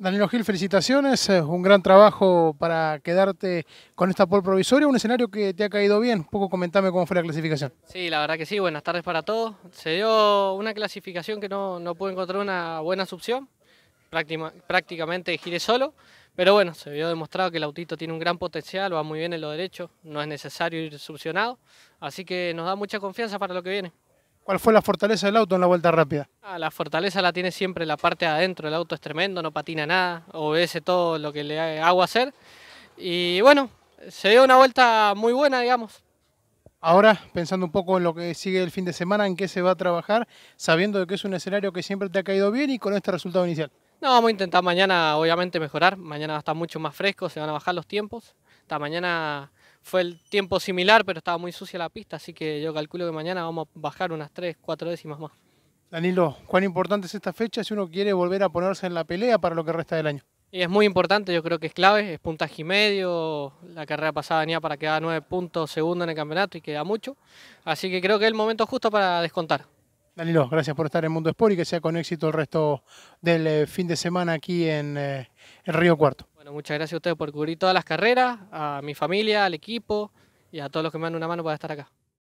Danilo Gil, felicitaciones, un gran trabajo para quedarte con esta pole provisoria, un escenario que te ha caído bien, un poco comentame cómo fue la clasificación. Sí, la verdad que sí, buenas tardes para todos. Se dio una clasificación que no, no pude encontrar una buena subción, prácticamente gire solo, pero bueno, se vio demostrado que el autito tiene un gran potencial, va muy bien en lo derecho, no es necesario ir subcionado, así que nos da mucha confianza para lo que viene. ¿Cuál fue la fortaleza del auto en la vuelta rápida? Ah, la fortaleza la tiene siempre la parte de adentro, el auto es tremendo, no patina nada, obedece todo lo que le hago hacer. Y bueno, se dio una vuelta muy buena, digamos. Ahora, pensando un poco en lo que sigue el fin de semana, en qué se va a trabajar, sabiendo que es un escenario que siempre te ha caído bien y con este resultado inicial. No, vamos a intentar mañana, obviamente, mejorar. Mañana va a estar mucho más fresco, se van a bajar los tiempos. Esta mañana fue el tiempo similar, pero estaba muy sucia la pista, así que yo calculo que mañana vamos a bajar unas 3, 4 décimas más. Danilo, ¿cuán importante es esta fecha si uno quiere volver a ponerse en la pelea para lo que resta del año? Y es muy importante, yo creo que es clave, es puntaje y medio, la carrera pasada venía para quedar 9 puntos segundo en el campeonato y queda mucho, así que creo que es el momento justo para descontar. Danilo, gracias por estar en Mundo Sport y que sea con éxito el resto del eh, fin de semana aquí en, eh, en Río Cuarto muchas gracias a ustedes por cubrir todas las carreras, a mi familia, al equipo y a todos los que me dan una mano para estar acá.